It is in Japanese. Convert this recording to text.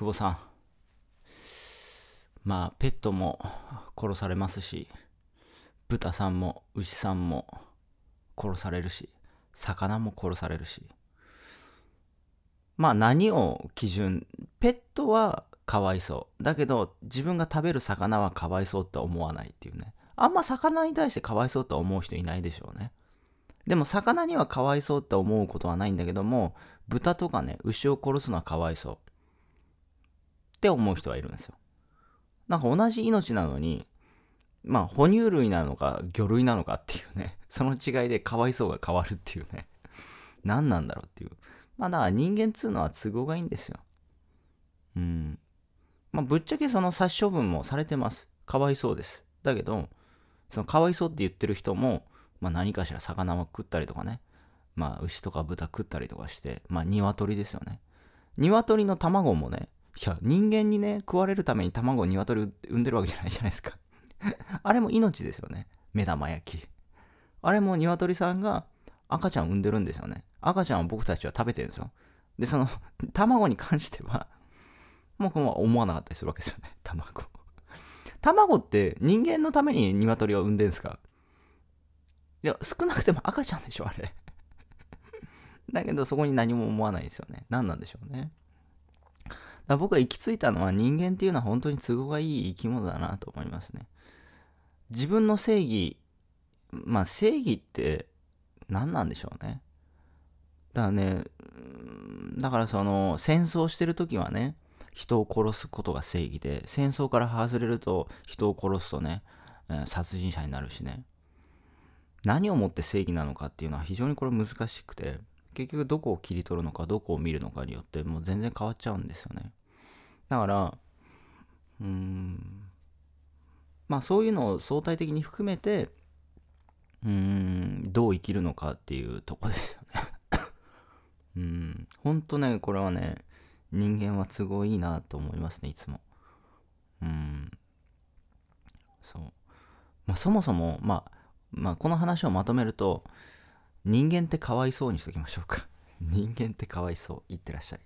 久保さんまあペットも殺されますし豚さんも牛さんも殺されるし魚も殺されるしまあ何を基準ペットはかわいそうだけど自分が食べる魚はかわいそうって思わないっていうねあんま魚に対してかわいそうと思う人いないでしょうねでも魚にはかわいそうって思うことはないんだけども豚とかね牛を殺すのはかわいそうって思う人はいるんですよ。なんか同じ命なのに、まあ、哺乳類なのか魚類なのかっていうね、その違いでかわいそうが変わるっていうね、何なんだろうっていう。まあ、だから人間っつうのは都合がいいんですよ。うん。まあ、ぶっちゃけその殺処分もされてます。かわいそうです。だけど、そのかわいそうって言ってる人も、まあ、何かしら魚を食ったりとかね、まあ、牛とか豚食ったりとかして、まあ、鶏ですよね。鶏の卵もね、いや、人間にね、食われるために卵を鶏産んでるわけじゃないじゃないですか あれも命ですよね。目玉焼き。あれも鶏さんが赤ちゃん産んでるんですよね。赤ちゃんを僕たちは食べてるんですよ。で、その、卵に関しては、もう思わなかったりするわけですよね。卵卵って人間のために鶏を産んでんですかいや、少なくても赤ちゃんでしょ、あれだけど、そこに何も思わないですよね。何なんでしょうね。ら僕は行き着いたのは人間っていうのは本当に都合がいい生き物だなと思いますね。自分の正義、まあ正義って何なんでしょうね。だからね、だからその戦争してる時はね、人を殺すことが正義で、戦争から外れると人を殺すとね、殺人者になるしね。何をもって正義なのかっていうのは非常にこれ難しくて結局どこを切り取るのかどこを見るのかによってもう全然変わっちゃうんですよねだから、うん、まあそういうのを相対的に含めて、うん、どう生きるのかっていうとこですよね うん、ほんとね、これはね、人間は都合いいなと思いますね、いつも。うん。そう。まあそもそも、まあ、まあこの話をまとめると、人間ってかわいそうにしときましょうか人間ってかわいそう。いってらっしゃい。